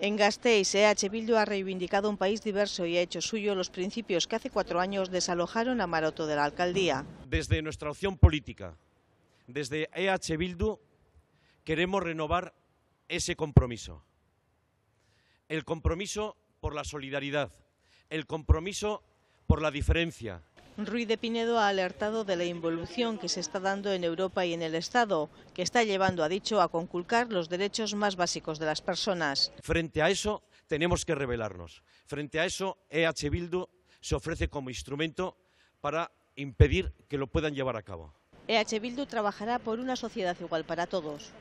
En Gasteiz, EH Bildu ha reivindicado un país diverso y ha hecho suyo los principios que hace cuatro años desalojaron a Maroto de la alcaldía. Desde nuestra opción política, desde EH Bildu, queremos renovar ese compromiso. El compromiso por la solidaridad, el compromiso por la diferencia, Ruiz de Pinedo ha alertado de la involución que se está dando en Europa y en el Estado, que está llevando, ha dicho, a conculcar los derechos más básicos de las personas. Frente a eso tenemos que rebelarnos. Frente a eso EH Bildu se ofrece como instrumento para impedir que lo puedan llevar a cabo. EH Bildu trabajará por una sociedad igual para todos.